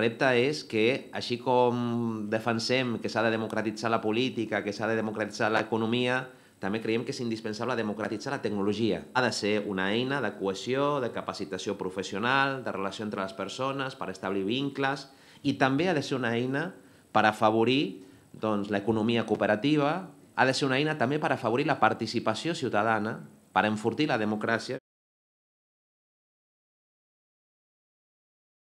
repte és que, així com defensem que s'ha de democratitzar la política, que s'ha de democratitzar l'economia, també creiem que és indispensable democratitzar la tecnologia. Ha de ser una eina de cohesió, de capacitació professional, de relació entre les persones, per establir vincles, i també ha de ser una eina per afavorir doncs, l'economia cooperativa, ha de ser una eina també per afavorir la participació ciutadana, per enfortir la democràcia,